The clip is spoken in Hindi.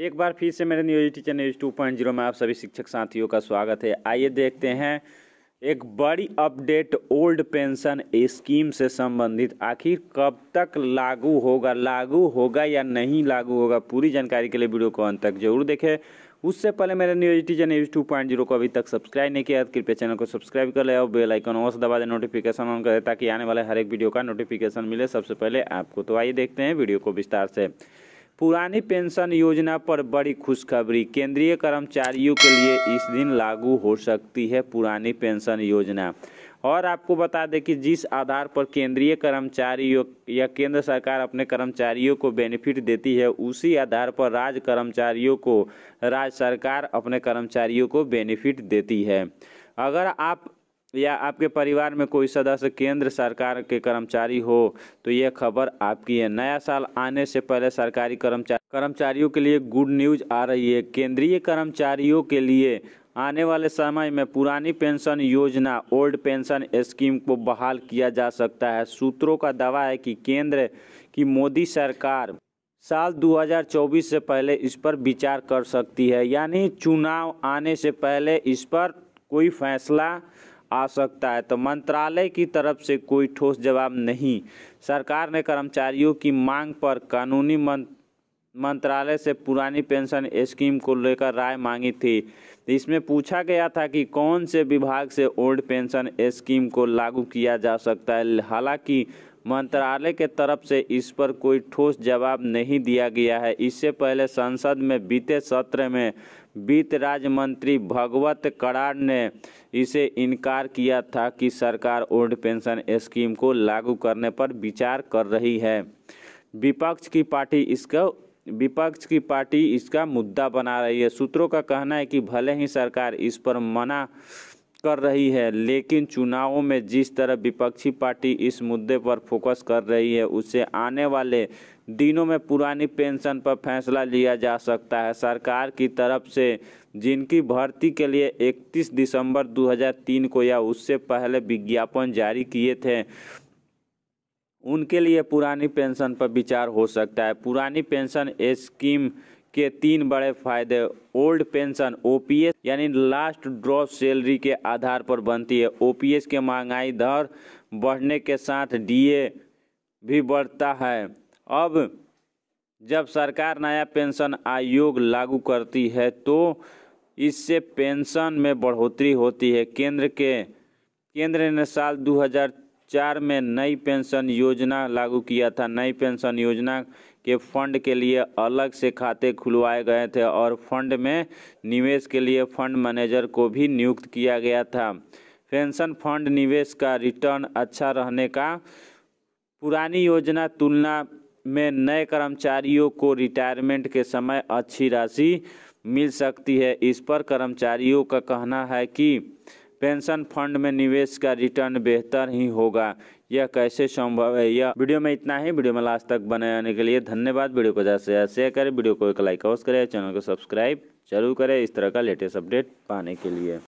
एक बार फिर से मेरे news teacher news two point zero में आप सभी शिक्षक साथियों का स्वागत है आइए देखते हैं एक बड़ी अपडेट ओल्ड पेंशन स्कीम से संबंधित आखिर कब तक लागू होगा लागू होगा या नहीं लागू होगा पूरी जानकारी के लिए वीडियो को अंत तक जरूर देखें उससे पहले मेरे news teacher news two point zero को अभी तक सब्सक्राइब नहीं किया तो कृपया चैनल को सब्सक्राइब कर ले और बेल आइकन और दबा दें नोटिफिकेशन ऑन करें ताकि आने वाले हर एक वीडियो का नोटिफिकेशन मिले सबसे पहले आपको तो आइए देखते हैं वीडियो को विस्तार से पुरानी पेंशन योजना पर बड़ी खुशखबरी केंद्रीय कर्मचारियों के लिए इस दिन लागू हो सकती है पुरानी पेंशन योजना और आपको बता दें कि जिस आधार पर केंद्रीय कर्मचारियों या केंद्र सरकार अपने कर्मचारियों को बेनिफिट देती है उसी आधार पर राज्य कर्मचारियों को राज्य सरकार अपने कर्मचारियों को बेनिफिट देती है अगर आप या आपके परिवार में कोई सदस्य केंद्र सरकार के कर्मचारी हो तो यह खबर आपकी है नया साल आने से पहले सरकारी कर्मचारी कर्मचारियों के लिए गुड न्यूज आ रही है केंद्रीय कर्मचारियों के लिए आने वाले समय में पुरानी पेंशन योजना ओल्ड पेंशन स्कीम को बहाल किया जा सकता है सूत्रों का दावा है कि केंद्र की मोदी सरकार साल 2024 से पहले इस पर विचार कर सकती है यानी चुनाव आने से पहले इस पर कोई फैसला आ सकता है तो मंत्रालय की तरफ से कोई ठोस जवाब नहीं सरकार ने कर्मचारियों की मांग पर कानूनी मंत्रालय से पुरानी पेंशन स्कीम को लेकर राय मांगी थी इसमें पूछा गया था कि कौन से विभाग से ओल्ड पेंशन स्कीम को लागू किया जा सकता है हालांकि मंत्रालय के तरफ से इस पर कोई ठोस जवाब नहीं दिया गया है इससे पहले संसद में बीते सत्र में वित्त राज्य मंत्री भगवत कराड़ ने इसे इनकार किया था कि सरकार ओल्ड पेंशन स्कीम को लागू करने पर विचार कर रही है विपक्ष की पार्टी इसका विपक्ष की पार्टी इसका मुद्दा बना रही है सूत्रों का कहना है कि भले ही सरकार इस पर मना कर रही है लेकिन चुनावों में जिस तरह विपक्षी पार्टी इस मुद्दे पर फोकस कर रही है उससे आने वाले दिनों में पुरानी पेंशन पर फैसला लिया जा सकता है सरकार की तरफ से जिनकी भर्ती के लिए 31 दिसंबर 2003 को या उससे पहले विज्ञापन जारी किए थे उनके लिए पुरानी पेंशन पर विचार हो सकता है पुरानी पेंशन स्कीम के तीन बड़े फायदे ओल्ड पेंशन ओपीएस यानी लास्ट ड्रॉप सैलरी के आधार पर बनती है ओपीएस के महंगाई दर बढ़ने के साथ डीए भी बढ़ता है अब जब सरकार नया पेंशन आयोग लागू करती है तो इससे पेंशन में बढ़ोतरी होती है केंद्र के केंद्र ने साल 2004 में नई पेंशन योजना लागू किया था नई पेंशन योजना के फंड के लिए अलग से खाते खुलवाए गए थे और फंड में निवेश के लिए फंड मैनेजर को भी नियुक्त किया गया था पेंशन फंड निवेश का रिटर्न अच्छा रहने का पुरानी योजना तुलना में नए कर्मचारियों को रिटायरमेंट के समय अच्छी राशि मिल सकती है इस पर कर्मचारियों का कहना है कि पेंशन फंड में निवेश का रिटर्न बेहतर ही होगा यह कैसे संभव है यह वीडियो में इतना ही वीडियो में लास्ट तक बने रहने के लिए धन्यवाद वीडियो को ज़्यादा से ज़्यादा शेयर करें वीडियो को एक लाइक अवश्य करें चैनल को सब्सक्राइब जरूर करें इस तरह का लेटेस्ट अपडेट पाने के लिए